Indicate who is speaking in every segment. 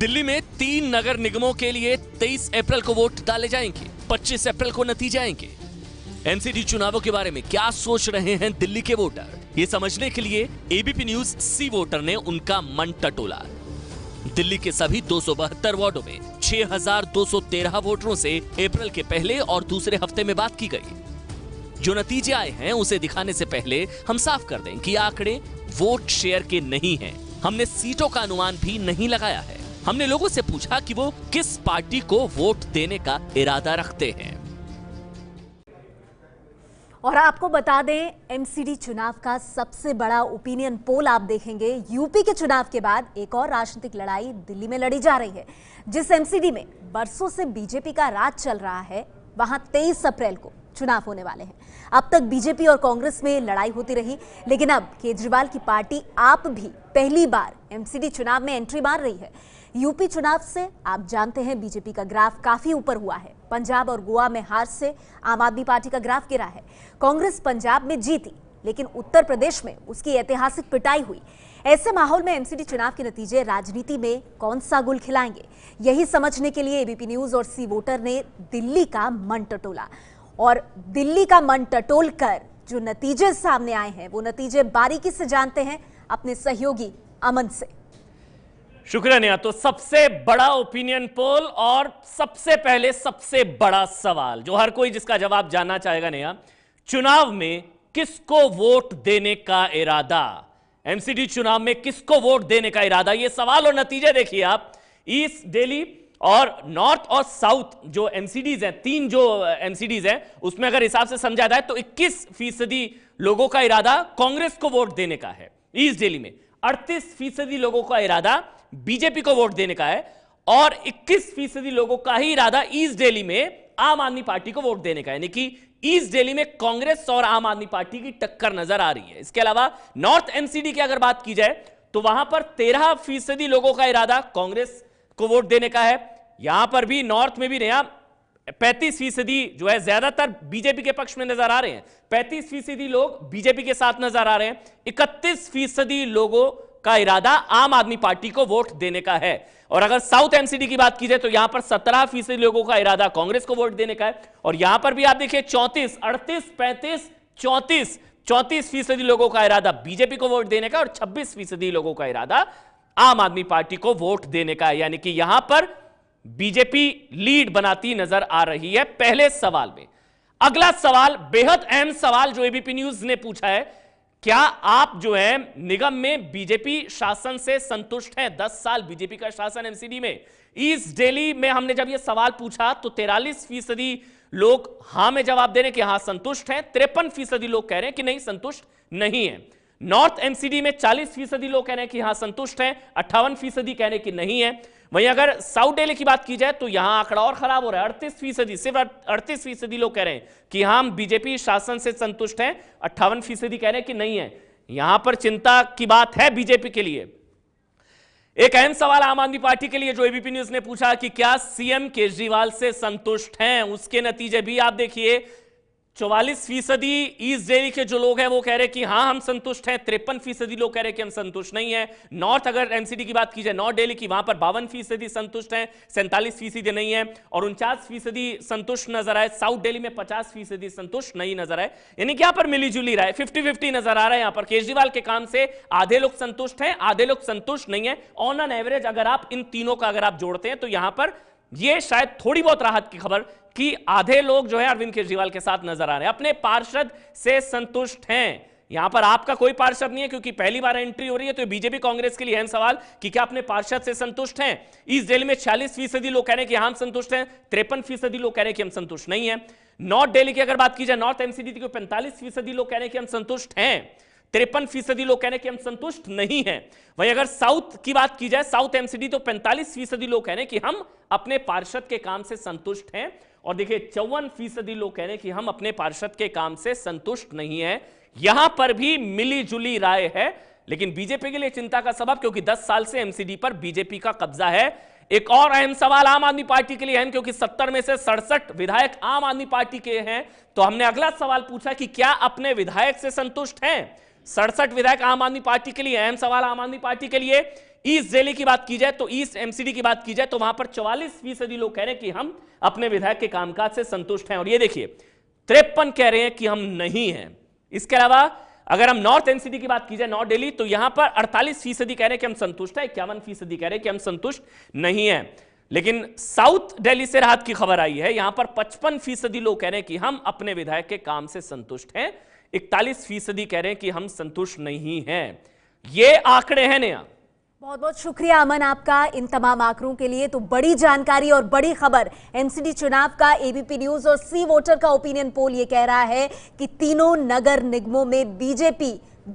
Speaker 1: दिल्ली में तीन नगर निगमों के लिए 23 अप्रैल को वोट डाले जाएंगे 25 अप्रैल को नतीजे आएंगे एनसीडी चुनावों के बारे में क्या सोच रहे हैं दिल्ली के वोटर ये समझने के लिए एबीपी न्यूज सी वोटर ने उनका मन टटोला दिल्ली के सभी दो वार्डो में 6,213 वोटरों से अप्रैल के पहले और दूसरे हफ्ते में बात की गई जो नतीजे आए हैं उसे दिखाने से पहले हम साफ कर दें कि आंकड़े वोट शेयर के नहीं हैं हमने सीटों का अनुमान भी नहीं लगाया है हमने लोगों से पूछा कि वो किस पार्टी को वोट देने का इरादा रखते हैं
Speaker 2: और आपको बता दें एमसीडी चुनाव का सबसे बड़ा ओपिनियन पोल आप देखेंगे यूपी के चुनाव के बाद एक और राजनीतिक लड़ाई दिल्ली में लड़ी जा रही है जिस एमसीडी में बरसों से बीजेपी का राज चल रहा है वहां 23 अप्रैल को चुनाव होने वाले हैं अब तक बीजेपी और कांग्रेस में लड़ाई होती रही लेकिन अब केजरीवाल की पार्टी आप भी पहली बार एमसीडी चुनाव में एंट्री मार रही है यूपी चुनाव से आप जानते हैं बीजेपी का ग्राफ काफी ऊपर हुआ है पंजाब और गोवा में हार से आम आदमी पार्टी का ग्राफ गिरा है कांग्रेस पंजाब में जीती लेकिन उत्तर प्रदेश में उसकी ऐतिहासिक पिटाई हुई ऐसे माहौल में एमसीडी चुनाव के नतीजे राजनीति में कौन सा गुल खिलाएंगे यही समझने के लिए एबीपी न्यूज और सी वोटर ने दिल्ली का मन टटोला और दिल्ली का मन टटोल कर जो नतीजे सामने आए हैं वो नतीजे बारीकी से जानते हैं अपने सहयोगी अमन से
Speaker 1: शुक्रिया नया तो सबसे बड़ा ओपिनियन पोल और सबसे पहले सबसे बड़ा सवाल जो हर कोई जिसका जवाब जानना चाहेगा नया चुनाव में किसको वोट देने का इरादा एमसीडी चुनाव में किसको वोट देने का इरादा यह सवाल और नतीजे देखिए आप ईस्ट डेली और नॉर्थ और साउथ जो एमसीडीज हैं तीन जो एमसीडीज हैं उसमें अगर हिसाब से समझा जाए तो 21 फीसदी लोगों का इरादा कांग्रेस को वोट देने का है ईस्ट डेली में 38 फीसदी लोगों का इरादा बीजेपी को वोट देने का है और 21 फीसदी लोगों का ही इरादा ईस्ट डेली में आम आदमी पार्टी को वोट देने का यानी कि ईस्ट डेली में कांग्रेस और आम आदमी पार्टी की टक्कर नजर आ रही है इसके अलावा नॉर्थ एमसीडी की अगर बात की जाए तो वहां पर तेरह फीसदी लोगों का इरादा कांग्रेस को वोट देने का है यहां पर भी नॉर्थ में भी नया पैंतीस फीसदी जो है ज्यादातर बीजेपी के पक्ष में नजर आ रहे हैं पैंतीस फीसदी लोग बीजेपी के साथ नजर आ रहे हैं इकतीस फीसदी लोगों का इरादा आम आदमी पार्टी को वोट देने का है और अगर साउथ एमसीडी की बात की जाए तो यहां पर सत्रह फीसदी लोगों का इरादा कांग्रेस को वोट देने का है और यहां पर भी आप देखिए चौंतीस अड़तीस पैंतीस चौंतीस चौंतीस फीसदी लोगों का इरादा बीजेपी को वोट देने का और छब्बीस फीसदी लोगों का इरादा आम आदमी पार्टी को वोट देने का है यानी कि यहां पर बीजेपी लीड बनाती नजर आ रही है पहले सवाल में अगला सवाल बेहद अहम सवाल जो एबीपी न्यूज ने पूछा है क्या आप जो है निगम में बीजेपी शासन से संतुष्ट हैं दस साल बीजेपी का शासन एमसीडी में ईस्ट डेली में हमने जब यह सवाल पूछा तो तेरालीस फीसदी लोग हां में जवाब दे रहे कि हां संतुष्ट हैं तिरपन फीसदी लोग कह रहे हैं कि नहीं संतुष्ट नहीं है नॉर्थ एमसीडी में 40 फीसदी लोग कह रहे हैं कि हां संतुष्ट हैं अट्ठावन फीसदी कह रहे कि नहीं है वहीं अगर साउथ डेली की बात की जाए तो यहां आंकड़ा और खराब हो रहा है अड़तीस फीसदी सिर्फ अड़तीस फीसदी लोग कह रहे हैं कि हाँ, हम बीजेपी शासन से संतुष्ट हैं अट्ठावन फीसदी कह रहे हैं कि नहीं है यहां पर चिंता की बात है बीजेपी के लिए एक अहम सवाल आम आदमी पार्टी के लिए जो एबीपी न्यूज ने पूछा कि क्या सीएम केजरीवाल से संतुष्ट हैं उसके नतीजे भी आप देखिए चौवालीस फीसदी ईस्ट डेली के जो लोग हैं वो कह रहे हैं कि हाँ हम संतुष्ट हैं तिरपन फीसदी लोग कह रहे हैं कि हम संतुष्ट नहीं है नॉर्थ अगर एमसीडी की बात की जाए नॉर्थ डेली की वहां पर बावन फीसदी संतुष्ट हैं सैंतालीस फीसदी नहीं है और उनचास फीसदी संतुष्ट नजर आए साउथ डेली में पचास फीसदी संतुष्ट नहीं नजर आए यानी कि यहां पर मिली जुली रहा है फिफ्टी फिफ्टी नजर आ रहा है यहां पर केजरीवाल के काम से आधे लोग संतुष्ट हैं आधे लोग संतुष्ट नहीं है ऑन एन एवरेज अगर आप इन तीनों का अगर आप जोड़ते हैं तो यहां पर यह शायद थोड़ी बहुत राहत की खबर कि आधे लोग जो है अरविंद केजरीवाल के साथ नजर आ रहे हैं अपने पार्षद से संतुष्ट हैं यहां पर आपका कोई पार्षद नहीं है क्योंकि पहली बार एंट्री हो रही है तो बीजेपी कांग्रेस के लिए अहम सवाल कि क्या अपने पार्षद से संतुष्ट हैं इस जेल में छियालीस फीसदी लोग कह रहे हैं कि हम संतुष्ट हैं तिरपन फीसदी लोग कह रहे हैं कि हम संतुष्ट नहीं है नॉर्थ डेली की अगर बात की जाए नॉर्थ एमसीडी की पैंतालीस फीसदी लोग कह रहे हैं कि हम संतुष्ट हैं तिरपन फीसदी लोग कह रहे हैं कि हम संतुष्ट नहीं हैं वहीं अगर साउथ की बात की जाए साउथ एमसीडी तो 45 फीसदी लोग कहने कि हम अपने पार्षद के काम से संतुष्ट हैं और देखिए चौवन फीसदी लोग कहने हैं कि हम अपने पार्षद के काम से संतुष्ट नहीं है यहां पर भी मिलीजुली राय है लेकिन बीजेपी के लिए चिंता का सबब क्योंकि दस साल से एमसीडी पर बीजेपी का कब्जा है एक और अहम सवाल आम आदमी पार्टी के लिए अहम क्योंकि 70 में से सड़सठ विधायक आम आदमी पार्टी के हैं तो हमने अगला सवाल पूछा कि क्या अपने विधायक से संतुष्ट हैं सड़सठ विधायक आम आदमी पार्टी के लिए अहम सवाल आम आदमी पार्टी के लिए ईस्ट जिले की बात की जाए तो ईस्ट एमसीडी की बात की जाए तो वहां पर चौवालीस फीसदी लोग कह रहे हैं कि हम अपने विधायक के कामकाज से संतुष्ट हैं और ये देखिए त्रेपन कह रहे हैं कि हम नहीं हैं इसके अलावा अगर हम नॉर्थ एनसीडी की बात की जाए नॉर्थ दिल्ली तो यहां पर अड़तालीस फीसदी कह रहे हैं कि हम संतुष्ट हैं इक्यावन फीसदी कह रहे हैं कि हम संतुष्ट नहीं है लेकिन साउथ दिल्ली से राहत की खबर आई है यहां पर पचपन फीसदी लोग कह रहे हैं कि हम अपने विधायक के काम से संतुष्ट हैं इकतालीस फीसदी कह रहे हैं कि हम संतुष्ट नहीं हैं ये आंकड़े हैं नया
Speaker 2: बहुत बहुत शुक्रिया अमन आपका इन तमाम आंकड़ों के लिए तो बड़ी जानकारी और बड़ी खबर एनसीडी चुनाव का एबीपी न्यूज और सी वोटर का ओपिनियन पोल ये कह रहा है कि तीनों नगर निगमों में बीजेपी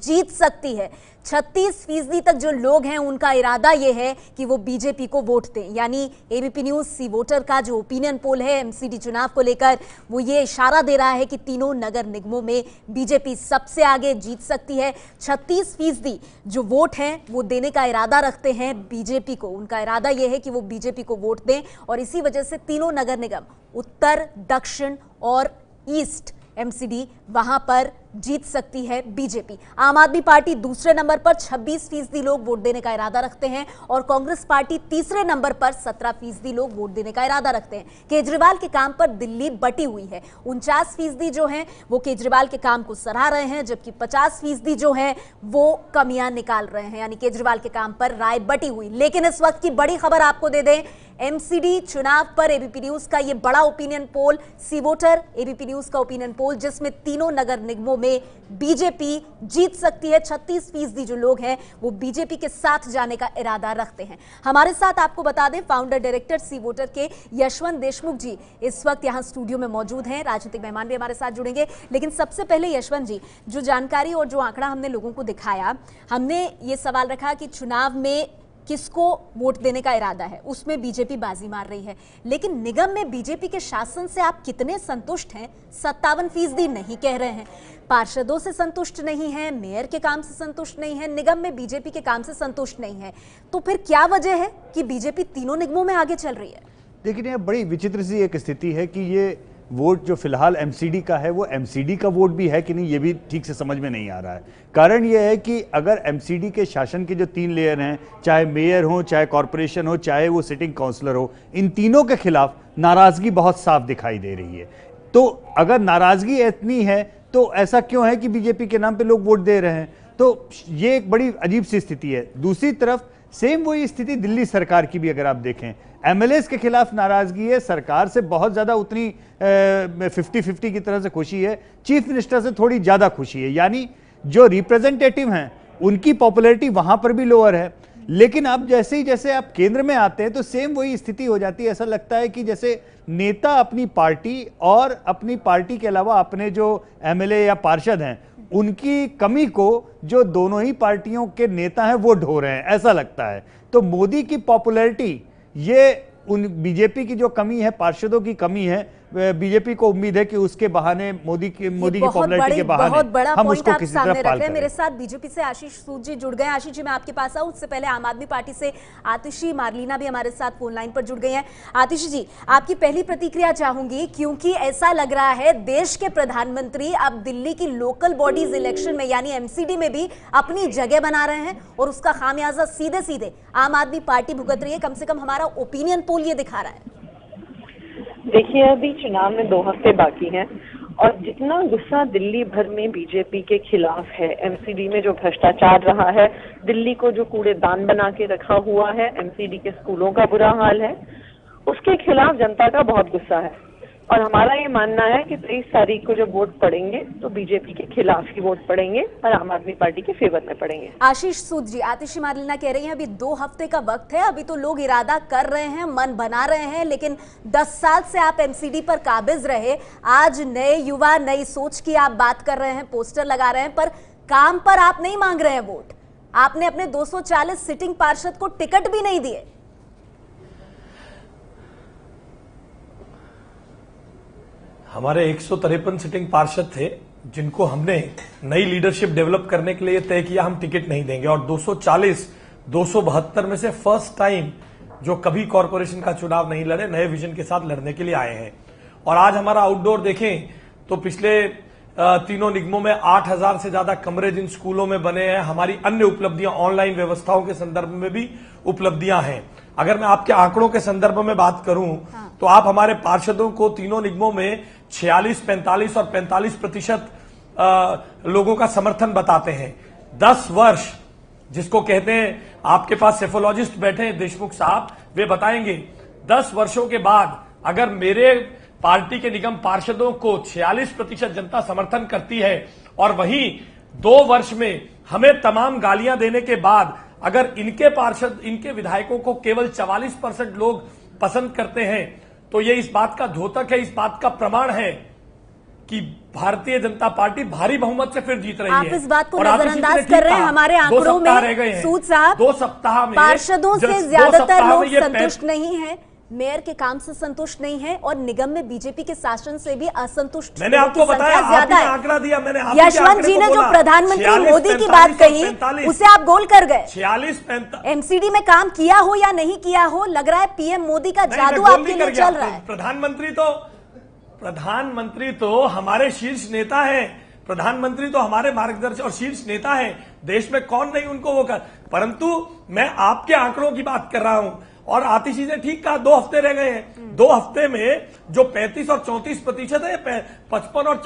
Speaker 2: जीत सकती है छत्तीस फीसदी तक जो लोग हैं उनका इरादा यह है कि वो बीजेपी को वोट दें यानी एबीपी न्यूज सी वोटर का जो ओपिनियन पोल है एमसीडी चुनाव को लेकर वो ये इशारा दे रहा है कि तीनों नगर निगमों में बीजेपी सबसे आगे जीत सकती है छत्तीस फीसदी जो वोट हैं वो देने का इरादा रखते हैं बीजेपी को उनका इरादा यह है कि वो बीजेपी को वोट दें और इसी वजह से तीनों नगर निगम उत्तर दक्षिण और ईस्ट एमसीडी वहां पर जीत सकती है बीजेपी आम आदमी पार्टी दूसरे नंबर पर 26 फीसदी लोग वोट देने का इरादा रखते हैं और कांग्रेस पार्टी तीसरे नंबर पर 17 फीसदी लोग वोट देने का इरादा रखते हैं केजरीवाल के काम पर दिल्ली बटी हुई है उनचास फीसदी जो है वो केजरीवाल के काम को सराह रहे हैं जबकि पचास फीसदी जो है वो कमियां निकाल रहे हैं यानी केजरीवाल के काम पर राय बटी हुई लेकिन इस वक्त की बड़ी खबर आपको दे दें एमसीडी चुनाव पर एबीपी न्यूज का यह बड़ा opinion poll C voter ABP news का ओपिनियन पोल जिसमें तीनों नगर निगमों में बीजेपी जीत सकती है छत्तीस फीसदी जो लोग हैं वो बीजेपी के साथ जाने का इरादा रखते हैं हमारे साथ आपको बता दें फाउंडर डायरेक्टर सी वोटर के यशवंत देशमुख जी इस वक्त यहाँ स्टूडियो में मौजूद हैं राजनीतिक मेहमान भी हमारे साथ जुड़ेंगे लेकिन सबसे पहले यशवंत जी जो जानकारी और जो आंकड़ा हमने लोगों को दिखाया हमने ये सवाल रखा कि चुनाव में किसको वोट देने का इरादा है उसमें बीजेपी बाजी मार रही है लेकिन निगम में बीजेपी के शासन से आप कितने संतुष्ट हैं सत्तावन फीसदी नहीं कह रहे हैं पार्षदों से संतुष्ट नहीं है मेयर के काम से संतुष्ट नहीं है निगम में बीजेपी के काम से संतुष्ट नहीं है तो फिर क्या वजह है कि बीजेपी तीनों निगमों में आगे चल रही है
Speaker 3: लेकिन यह बड़ी विचित्र सी एक स्थिति है कि ये वोट जो फिलहाल एमसीडी का है वो एमसीडी का वोट भी है कि नहीं ये भी ठीक से समझ में नहीं आ रहा है कारण ये है कि अगर एमसीडी के शासन के जो तीन लेयर हैं चाहे मेयर हो चाहे कॉरपोरेशन हो चाहे वो सिटिंग काउंसलर हो इन तीनों के खिलाफ नाराज़गी बहुत साफ दिखाई दे रही है तो अगर नाराज़गी इतनी है तो ऐसा क्यों है कि बीजेपी के नाम पे लोग वोट दे रहे हैं तो ये एक बड़ी अजीब सी स्थिति है दूसरी तरफ सेम वही स्थिति दिल्ली सरकार की भी अगर आप देखें एमएलए के खिलाफ नाराजगी है सरकार से बहुत ज़्यादा उतनी फिफ्टी फिफ्टी की तरह से खुशी है चीफ मिनिस्टर से थोड़ी ज़्यादा खुशी है यानी जो रिप्रेजेंटेटिव हैं उनकी पॉपुलैरिटी वहां पर भी लोअर है लेकिन अब जैसे ही जैसे आप केंद्र में आते हैं तो सेम वही स्थिति हो जाती है ऐसा लगता है कि जैसे नेता अपनी पार्टी और अपनी पार्टी के अलावा अपने जो एमएलए या पार्षद हैं उनकी कमी को जो दोनों ही पार्टियों के नेता हैं वो ढो रहे हैं ऐसा लगता है तो मोदी की पॉपुलैरिटी ये उन बीजेपी की जो कमी है पार्षदों की कमी है बीजेपी को उम्मीद है कि उसके बहाने मोदी की मोदी की पॉपुलरिटी के बहाने बहुत बड़ा हम उसको किसी तरह रख रहे हैं मेरे
Speaker 2: साथ बीजेपी से आशीष सूद जी जुड़ गए आशीष जी मैं आपके पास आऊँ उससे पहले आम आदमी पार्टी से आतिशी मारलीना भी हमारे साथ फोन लाइन पर जुड़ गई हैं आतिशी जी आपकी पहली प्रतिक्रिया चाहूंगी क्योंकि ऐसा लग रहा है देश के प्रधानमंत्री अब दिल्ली की लोकल बॉडीज इलेक्शन में यानी एमसीडी में भी अपनी जगह बना रहे हैं और उसका खामियाजा सीधे सीधे आम आदमी पार्टी भुगत रही है कम से कम हमारा ओपिनियन पोल ये दिखा रहा है
Speaker 4: देखिए अभी चुनाव में दो हफ्ते बाकी हैं और जितना गुस्सा दिल्ली भर में बीजेपी के खिलाफ है एमसीडी में जो भ्रष्टाचार रहा है दिल्ली को जो कूड़ेदान बना के रखा हुआ है एमसीडी के स्कूलों का बुरा हाल है उसके खिलाफ जनता का बहुत गुस्सा है और हमारा ये मानना है कि तेईस तारीख को जब वोट पड़ेंगे तो बीजेपी के खिलाफ ही वोट पड़ेंगे और आम आदमी पार्टी के फेवर में पड़ेंगे
Speaker 2: आशीष सूद जी आतिशी मारलीना कह रही हैं अभी दो हफ्ते का वक्त है अभी तो लोग इरादा कर रहे हैं मन बना रहे हैं लेकिन दस साल से आप एमसीडी पर काबिज रहे आज नए युवा नई सोच की आप बात कर रहे हैं पोस्टर लगा रहे हैं पर काम पर आप नहीं मांग रहे हैं वोट आपने अपने 240 सिटिंग पार्षद को टिकट भी नहीं दिए
Speaker 5: हमारे एक सिटिंग पार्षद थे जिनको हमने नई लीडरशिप डेवलप करने के लिए तय किया हम टिकट नहीं देंगे और 240 272 में से फर्स्ट टाइम जो कभी कॉरपोरेशन का चुनाव नहीं लड़े नए विजन के साथ लड़ने के लिए आए हैं और आज हमारा आउटडोर देखें तो पिछले तीनों निगमों में 8000 से ज्यादा कमरे जिन स्कूलों में बने हैं हमारी अन्य उपलब्धियां ऑनलाइन व्यवस्थाओं के संदर्भ में भी उपलब्धियां हैं अगर मैं आपके आंकड़ों के संदर्भ में बात करूं हाँ। तो आप हमारे पार्षदों को तीनों निगमों में छियालीस पैंतालीस और पैंतालीस प्रतिशत लोगों का समर्थन बताते हैं दस वर्ष जिसको कहते हैं आपके पास सेफोलॉजिस्ट बैठे हैं देशमुख साहब वे बताएंगे दस वर्षों के बाद अगर मेरे पार्टी के निगम पार्षदों को 46 प्रतिशत जनता समर्थन करती है और वहीं दो वर्ष में हमें तमाम गालियां देने के बाद अगर इनके पार्षद इनके विधायकों को केवल 44 परसेंट लोग पसंद करते हैं तो ये इस बात का धोतक है इस बात का प्रमाण है कि भारतीय जनता पार्टी भारी बहुमत से फिर जीत रही आप है आप इस बात को नजरअंदाज कर रहे हैं हमारे आंकड़ों में सूद साहब दो सप्ताह में पार्षदों से ज्यादातर लोग संतुष्ट
Speaker 2: नहीं है मेयर के काम से संतुष्ट नहीं है और निगम में बीजेपी के शासन से भी असंतुष्ट मैंने आपको बताया ज्यादा है आंकड़ा
Speaker 5: दिया मैंने यशवंत जी ने जो प्रधानमंत्री मोदी की बात कही उसे
Speaker 2: आप गोल कर गए छियालीस एमसीडी में काम किया हो या नहीं किया हो लग रहा है पीएम मोदी का जादू आपके लिए चल रहा है
Speaker 5: प्रधानमंत्री तो प्रधानमंत्री तो हमारे शीर्ष नेता है प्रधानमंत्री तो हमारे मार्गदर्शक और शीर्ष नेता है देश में कौन नहीं उनको वो कर परंतु मैं आपके आंकड़ों की बात कर रहा हूं और आतिशी ने ठीक कहा दो हफ्ते रह गए हैं हम्म। दो हफ्ते में जो 35 और 34 प्रतिशत है पचपन और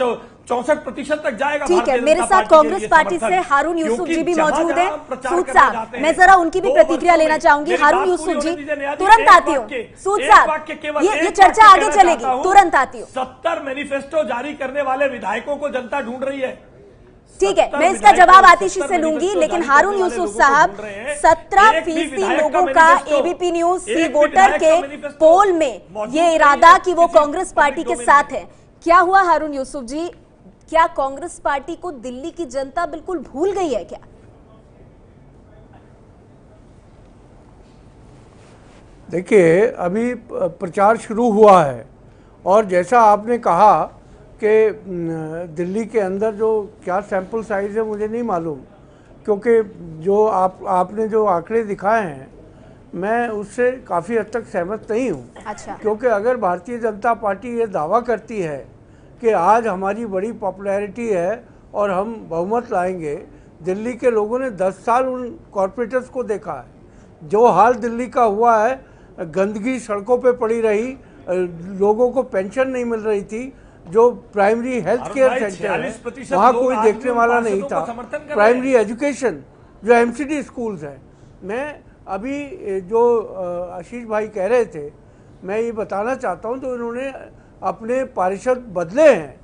Speaker 5: चौसठ प्रतिशत तक जाएगा ठीक है मेरे साथ कांग्रेस पार्टी से हारून यूसुफ जी भी मौजूद है सूद साहब मैं जरा उनकी भी प्रतिक्रिया लेना चाहूंगी हारून यूसुफ जी तुरंत आती हूँ सूद साहब ये चर्चा आगे चलेगी तुरंत आती हूँ सत्तर मैनिफेस्टो जारी करने वाले विधायकों को जनता ढूंढ रही है ठीक है मैं इसका जवाब आतिशी से लूंगी तो लेकिन हारून यूसुफ साहब
Speaker 2: सत्रह फीसदी लोगों का एबीपी न्यूज सी वोटर के पोल में ये इरादा कि वो कांग्रेस पार्टी के साथ है क्या हुआ हारून यूसुफ जी क्या कांग्रेस पार्टी को दिल्ली की जनता बिल्कुल भूल गई है क्या
Speaker 6: देखिए अभी प्रचार शुरू हुआ है और जैसा आपने कहा कि दिल्ली के अंदर जो क्या सैंपल साइज़ है मुझे नहीं मालूम क्योंकि जो आप आपने जो आंकड़े दिखाए हैं मैं उससे काफ़ी हद तक सहमत नहीं हूँ अच्छा। क्योंकि अगर भारतीय जनता पार्टी ये दावा करती है कि आज हमारी बड़ी पॉपुलैरिटी है और हम बहुमत लाएंगे दिल्ली के लोगों ने 10 साल उन कॉरपोरेटर्स को देखा है जो हाल दिल्ली का हुआ है गंदगी सड़कों पे पड़ी रही लोगों को पेंशन नहीं मिल रही थी जो प्राइमरी हेल्थ केयर सेंटर है वहाँ कोई देखने वाला नहीं था प्राइमरी एजुकेशन जो एम सी स्कूल्स हैं मैं अभी जो आशीष भाई कह रहे थे मैं ये बताना चाहता हूँ तो इन्होंने अपने पारिषद बदले हैं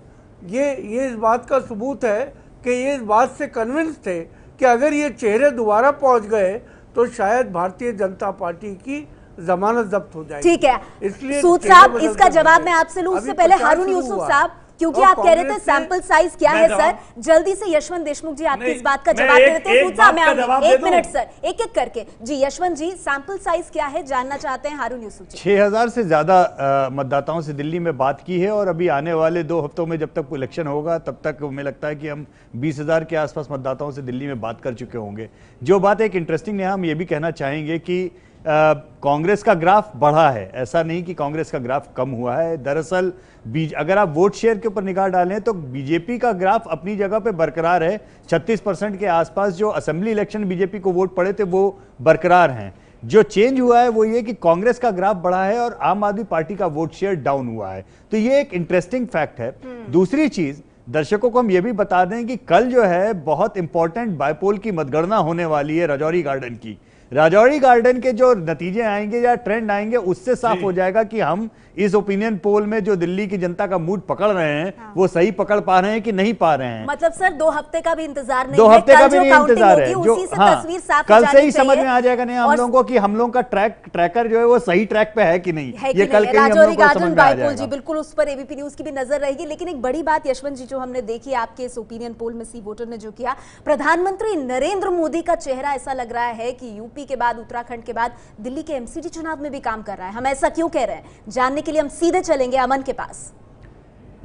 Speaker 6: ये ये इस बात का सबूत है कि ये इस बात से कन्विंस थे कि अगर ये चेहरे दोबारा पहुँच गए तो शायद भारतीय जनता पार्टी की जमानत जब्त हो जाएगी ठीक है इसलिए सूद साहब इसका जवाब मैं आपसे लूँ उससे पहले हारून यूसुफ साहब क्योंकि आप कह रहे थे सैंपल साइज क्या है सर
Speaker 2: जल्दी से यशवंत देशमुख जी आपकी इस बात का जवाब तो दे देते हैं पूछा मैं एक मिनट सर एक एक करके जी यशवंत जी सैंपल साइज क्या है जानना चाहते हैं हारून यूसुफ
Speaker 3: छह हजार से ज्यादा मतदाताओं से दिल्ली में बात की है और अभी आने वाले दो हफ्तों में जब तक इलेक्शन होगा तब तक हमें लगता है कि हम बीस के आसपास मतदाताओं से दिल्ली में बात कर चुके होंगे जो बात एक इंटरेस्टिंग है हम ये भी कहना चाहेंगे की कांग्रेस का ग्राफ बढ़ा है ऐसा नहीं कि कांग्रेस का ग्राफ कम हुआ है दरअसल बीज अगर आप वोट शेयर के ऊपर निगाह डालें तो बीजेपी का ग्राफ अपनी जगह पे बरकरार है 36 परसेंट के आसपास जो असेंबली इलेक्शन बीजेपी को वोट पड़े थे वो बरकरार हैं जो चेंज हुआ है वो ये कि कांग्रेस का ग्राफ बढ़ा है और आम आदमी पार्टी का वोट शेयर डाउन हुआ है तो ये एक इंटरेस्टिंग फैक्ट है हम्म। दूसरी चीज़ दर्शकों को हम ये भी बता दें कि कल जो है बहुत इंपॉर्टेंट बायपोल की मतगणना होने वाली है रजौरी गार्डन की राजौरी गार्डन के जो नतीजे आएंगे या ट्रेंड आएंगे उससे साफ हो जाएगा कि हम इस ओपिनियन पोल में जो दिल्ली की जनता का मूड पकड़ रहे हैं हाँ। वो सही पकड़ पा रहे हैं कि नहीं पा रहे हैं
Speaker 2: मतलब सर दो हफ्ते का भी इंतजार नहीं दो हफ्ते का भी नहीं इंतजार है जो हाँ कल से ही समझ में आ जाएगा नहीं हम लोगों
Speaker 3: को कि हम लोगों का ट्रैक ट्रैकर जो है वो सही ट्रैक पे है कि नहीं ये कल के जी
Speaker 2: बिल्कुल उस पर एबीपी न्यूज की भी नजर रहेगी लेकिन एक बड़ी बात यशवंत जी जो हमने देखी आपके इस ओपिनियन पोल में सी वोटर ने जो किया प्रधानमंत्री नरेंद्र मोदी का चेहरा ऐसा लग रहा है कि यूपी यूपी के बाद उत्तराखंड के बाद दिल्ली के एमसीडी चुनाव में भी काम कर रहा है हम ऐसा क्यों कह रहे हैं जानने के लिए हम सीधे चलेंगे अमन के पास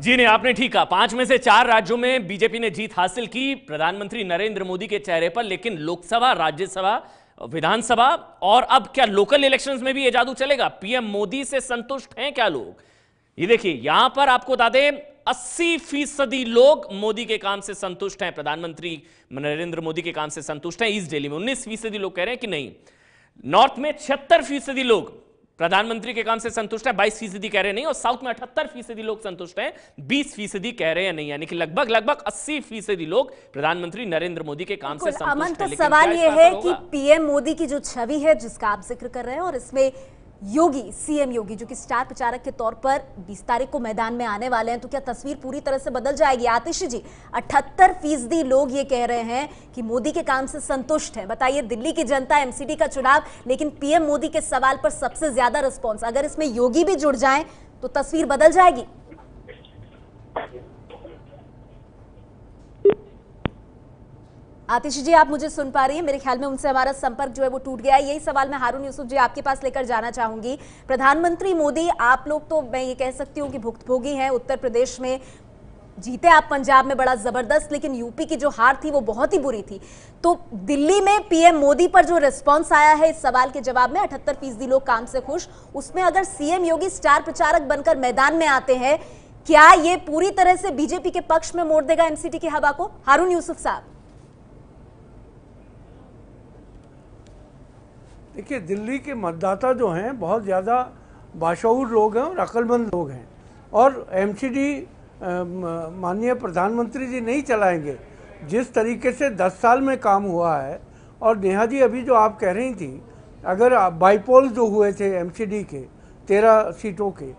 Speaker 1: जी नहीं आपने ठीक कहा पांच में से चार राज्यों में बीजेपी ने जीत हासिल की प्रधानमंत्री नरेंद्र मोदी के चेहरे पर लेकिन लोकसभा राज्यसभा विधानसभा और अब क्या लोकल इलेक्शंस में भी ये जादू चलेगा पीएम मोदी से संतुष्ट हैं क्या लोग ये देखिए यहां पर आपको बता दें अस्सी फीसदी लोग मोदी के काम से संतुष्ट हैं प्रधानमंत्री नरेंद्र मोदी के काम से संतुष्ट हैं ईस्ट दिल्ली में उन्नीस फीसदी लोग कह रहे हैं कि नहीं नॉर्थ में छिहत्तर फीसदी लोग प्रधानमंत्री के काम से संतुष्ट है 22 फीसदी कह रहे नहीं और साउथ में अठहत्तर फीसदी लोग संतुष्ट हैं 20 फीसदी कह रहे हैं नहीं यानी कि लगभग लगभग 80 फीसदी लोग प्रधानमंत्री नरेंद्र मोदी के काम से संतुष्ट हैं तो सवाल यह है कि
Speaker 2: पीएम मोदी की जो छवि है जिसका आप जिक्र कर रहे हैं और इसमें योगी सीएम योगी जो कि स्टार प्रचारक के तौर पर 20 तारीख को मैदान में आने वाले हैं तो क्या तस्वीर पूरी तरह से बदल जाएगी आतिशी जी अठहत्तर फीसदी लोग ये कह रहे हैं कि मोदी के काम से संतुष्ट हैं बताइए दिल्ली की जनता एमसीडी का चुनाव लेकिन पीएम मोदी के सवाल पर सबसे ज्यादा रिस्पॉन्स अगर इसमें योगी भी जुड़ जाए तो तस्वीर बदल जाएगी आतिशी जी आप मुझे सुन पा रही हैं मेरे ख्याल में उनसे हमारा संपर्क जो है वो टूट गया है यही सवाल मैं हारून यूसुफ जी आपके पास लेकर जाना चाहूंगी प्रधानमंत्री मोदी आप लोग तो मैं ये कह सकती हूँ कि भुक्तभोगी हैं उत्तर प्रदेश में जीते आप पंजाब में बड़ा जबरदस्त लेकिन यूपी की जो हार थी वो बहुत ही बुरी थी तो दिल्ली में पीएम मोदी पर जो रिस्पॉन्स आया है इस सवाल के जवाब में अठहत्तर फीसदी लोग काम से खुश उसमें अगर सीएम योगी स्टार प्रचारक बनकर मैदान में आते हैं क्या ये पूरी तरह से बीजेपी के पक्ष में मोड़ देगा एनसीटी की हवा को हारून यूसुफ साहब
Speaker 6: देखिए दिल्ली के मतदाता जो हैं बहुत ज़्यादा बाशूर लोग हैं और अक्लमंद लोग हैं और एम माननीय प्रधानमंत्री जी नहीं चलाएंगे जिस तरीके से 10 साल में काम हुआ है और नेहा जी अभी जो आप कह रही थी अगर बाईपोल जो हुए थे एम के तेरह सीटों के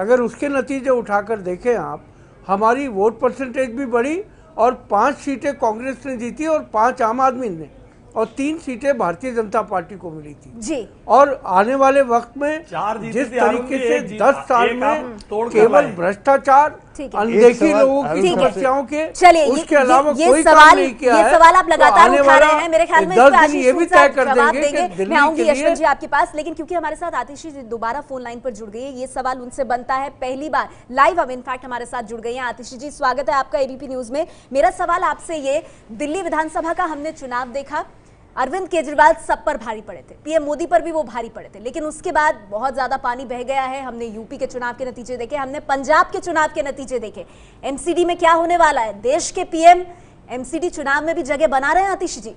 Speaker 6: अगर उसके नतीजे उठाकर देखें आप हमारी वोट परसेंटेज भी बढ़ी और पांच सीटें कांग्रेस ने जीती और पांच आम आदमी ने और तीन सीटें भारतीय जनता पार्टी को मिली थी जी और आने वाले वक्त में चार जिस तरीके से दस साल में केवल भ्रष्टाचार अनदेखी लोगों की समस्याओं के चलिए उसके अलावा कोई सवाल नहीं किया ये सवाल आप तो लगातार तो उठा रहे हैं मेरे ख्याल में दस ये भी तय कर देंगे मैं आऊंगी यशवंत जी
Speaker 2: आपके पास लेकिन क्योंकि हमारे साथ आतिशी जी दोबारा फोन लाइन पर जुड़ गई है ये सवाल उनसे बनता है पहली बार लाइव अब इनफैक्ट हमारे साथ जुड़ गई है आतिशी जी स्वागत है आपका एबीपी न्यूज में मेरा सवाल आपसे ये दिल्ली विधानसभा का हमने चुनाव देखा अरविंद केजरीवाल सब पर भारी पड़े थे पीएम मोदी पर भी वो भारी पड़े थे लेकिन उसके बाद बहुत ज्यादा पानी बह गया है हमने यूपी के चुनाव के नतीजे देखे हमने पंजाब के चुनाव के नतीजे देखे एमसीडी में क्या होने वाला है देश के पीएम एमसीडी चुनाव में भी जगह बना रहे हैं आतिशी जी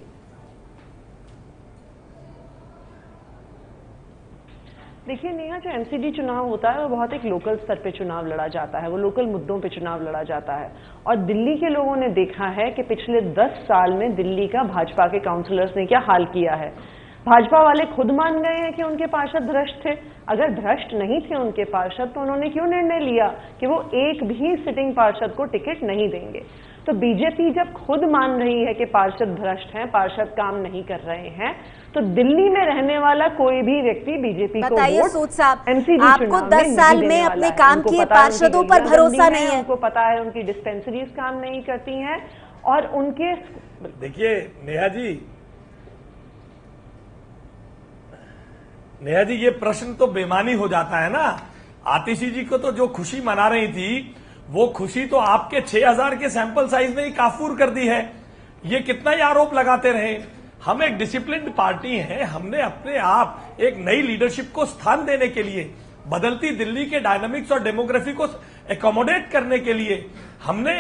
Speaker 4: देखिए नेहा जो एमसीडी चुनाव होता है वो बहुत एक लोकल स्तर पे चुनाव लड़ा जाता है वो लोकल मुद्दों पे चुनाव लड़ा जाता है और दिल्ली के लोगों ने देखा है कि पिछले 10 साल में दिल्ली का भाजपा के काउंसलर्स ने क्या हाल किया है भाजपा वाले खुद मान गए हैं कि उनके पार्षद भ्रष्ट थे अगर भ्रष्ट नहीं थे उनके पार्षद तो उन्होंने क्यों निर्णय लिया कि वो एक भी सिटिंग पार्षद को टिकट नहीं देंगे तो बीजेपी जब खुद मान रही है कि पार्षद भ्रष्ट हैं पार्षद काम नहीं कर रहे हैं तो दिल्ली में रहने वाला कोई भी व्यक्ति बीजेपी को वोट सूद साहब आपको 10 साल में अपने काम किए पार्षदों पर भरोसा नहीं है उनको पता है उनकी डिस्पेंसरीज काम नहीं करती हैं और उनके देखिए
Speaker 5: नेहा जी नेहा जी ये प्रश्न तो बेमानी हो जाता है ना आतिशी जी को तो जो खुशी मना रही थी वो खुशी तो आपके 6000 के सैंपल साइज में ही काफूर कर दी है ये कितना ही आरोप लगाते रहे हम एक डिसिप्लिन पार्टी हैं हमने अपने आप एक नई लीडरशिप को स्थान देने के लिए बदलती दिल्ली के डायनामिक्स और डेमोग्राफी को एकोमोडेट करने के लिए हमने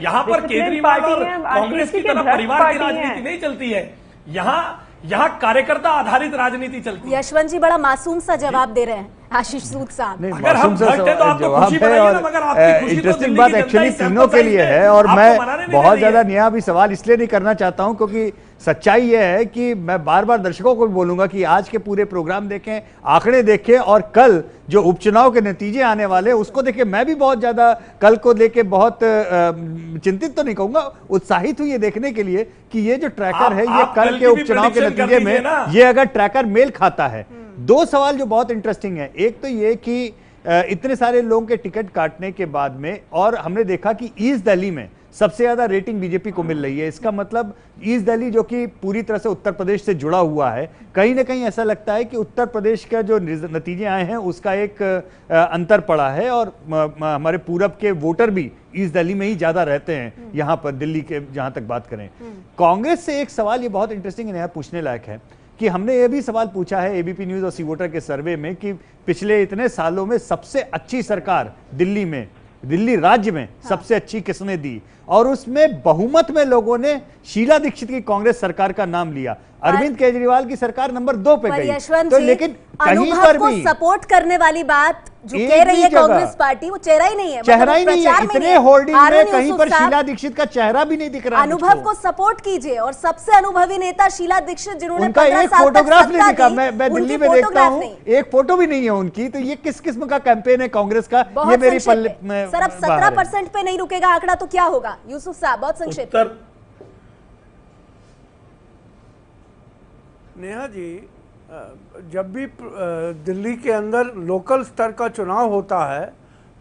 Speaker 5: यहाँ पर केजरीवाल और कांग्रेस की तरफ परिवार की राजनीति नहीं चलती है यहाँ यहाँ कार्यकर्ता आधारित राजनीति चलती है
Speaker 2: यशवंत जी बड़ा मासूम सा जवाब दे रहे हैं आशीष सूद साहब
Speaker 5: अगर हम तो आपको है
Speaker 3: और इंटरेस्टिंग तो बात एक्चुअली तीनों के लिए है और मैं बहुत ज्यादा नया भी सवाल इसलिए नहीं करना चाहता हूँ क्योंकि सच्चाई यह है कि मैं बार बार दर्शकों को भी बोलूंगा कि आज के पूरे प्रोग्राम देखें आंकड़े देखें और कल जो उपचुनाव के नतीजे आने वाले उसको देखें मैं भी बहुत ज़्यादा कल को लेके बहुत चिंतित तो नहीं कहूंगा उत्साहित हूं ये देखने के लिए कि ये जो ट्रैकर आप, है ये कल, कल के उपचुनाव के नतीजे में ये अगर ट्रैकर मेल खाता है हम्म। दो सवाल जो बहुत इंटरेस्टिंग है एक तो ये कि इतने सारे लोगों के टिकट काटने के बाद में और हमने देखा कि ईस्ट दिल्ली में सबसे ज़्यादा रेटिंग बीजेपी को मिल रही है इसका मतलब ईस्ट दिल्ली जो कि पूरी तरह से उत्तर प्रदेश से जुड़ा हुआ है कहीं ना कहीं ऐसा लगता है कि उत्तर प्रदेश का जो नतीजे आए हैं उसका एक अंतर पड़ा है और हमारे पूरब के वोटर भी ईस्ट दिल्ली में ही ज़्यादा रहते हैं हम्म। यहाँ पर दिल्ली के जहाँ तक बात करें हम्म। कांग्रेस से एक सवाल ये बहुत इंटरेस्टिंग नया पूछने लायक है कि हमने ये भी सवाल पूछा है एबीपी न्यूज़ और सी वोटर के सर्वे में कि पिछले इतने सालों में सबसे अच्छी सरकार दिल्ली में दिल्ली राज्य में हाँ। सबसे अच्छी किसने दी और उसमें बहुमत में लोगों ने शीला दीक्षित की कांग्रेस सरकार का नाम लिया अरविंद केजरीवाल की सरकार नंबर दो पे गई तो लेकिन कहीं पर भी
Speaker 2: सपोर्ट करने वाली बात जो कह रही है कांग्रेस पार्टी वो चेहरा ही नहीं है मतलब चेहरा ही नहीं है इतने होल्डिंग में कहीं पर शीला
Speaker 3: दीक्षित का चेहरा भी नहीं दिख रहा अनुभव को
Speaker 2: सपोर्ट कीजिए और सबसे अनुभवी नेता शीला दीक्षित जिन्होंने उनका एक फोटोग्राफ नहीं दिखा मैं मैं दिल्ली में देखता हूँ
Speaker 3: एक फोटो भी नहीं है उनकी तो ये किस किस्म का कैंपेन है कांग्रेस का ये मेरी सर अब सत्रह
Speaker 2: परसेंट पे नहीं रुकेगा आंकड़ा तो क्या होगा यूसुफ साहब बहुत संक्षिप्त
Speaker 6: नेहा जी जब भी दिल्ली के अंदर लोकल स्तर का चुनाव होता है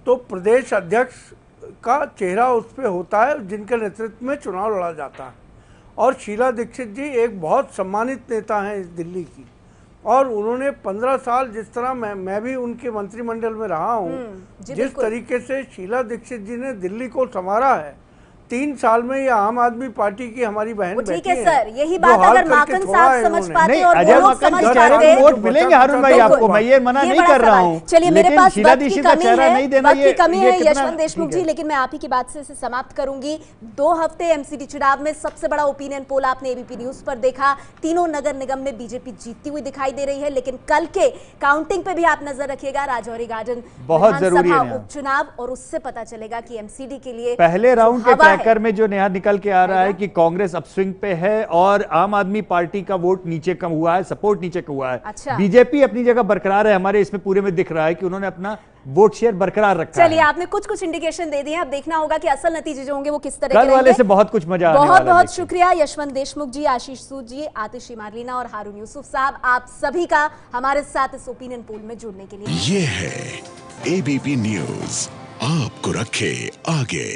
Speaker 6: तो प्रदेश अध्यक्ष का चेहरा उस पर होता है जिनके नेतृत्व में चुनाव लड़ा जाता है और शीला दीक्षित जी एक बहुत सम्मानित नेता हैं इस दिल्ली की और उन्होंने पंद्रह साल जिस तरह मैं मैं भी उनके मंत्रिमंडल में रहा हूँ हम्म, जिस तरीके से शीला दीक्षित जी ने दिल्ली को संवारा है तीन साल में ये आम आदमी पार्टी की हमारी बहन ठीक है सर यही बात अगर माकन साहब समझ पाते और लोग समझ जाते वोट मिलेंगे हरुण भाई आपको मैं ये
Speaker 2: मना नहीं कर रहा हूँ चलिए मेरे पास वक्त की कमी है यशवंत देशमुख जी लेकिन मैं आप ही की बात से इसे समाप्त करूंगी दो हफ्ते एमसीडी चुनाव में सबसे बड़ा ओपिनियन पोल आपने एबीपी न्यूज पर देखा तीनों नगर निगम में बीजेपी जीतती हुई दिखाई दे रही है लेकिन कल के काउंटिंग पे भी आप नजर रखिएगा राजौरी गार्डन बहुत जरूरी उपचुनाव और उससे पता चलेगा की एमसीडी के लिए पहले राउंड टक्कर
Speaker 3: में जो नया निकल के आ रहा है कि कांग्रेस अपस्विंग पे है और आम आदमी पार्टी का वोट नीचे कम हुआ है सपोर्ट नीचे कम हुआ है अच्छा। बीजेपी अपनी जगह बरकरार है हमारे इसमें पूरे में दिख रहा है कि उन्होंने अपना वोट शेयर बरकरार रखा चलिए
Speaker 2: आपने कुछ कुछ इंडिकेशन दे दिए अब देखना होगा कि असल नतीजे जो होंगे वो किस तरह कल वाले से बहुत कुछ मजा बहुत बहुत शुक्रिया यशवंत देशमुख जी आशीष सूद जी आतिशी मारलीना और हारून यूसुफ साहब आप सभी का हमारे साथ इस ओपिनियन पोल में जुड़ने के लिए
Speaker 6: ये है एबीपी न्यूज आपको रखे
Speaker 3: आगे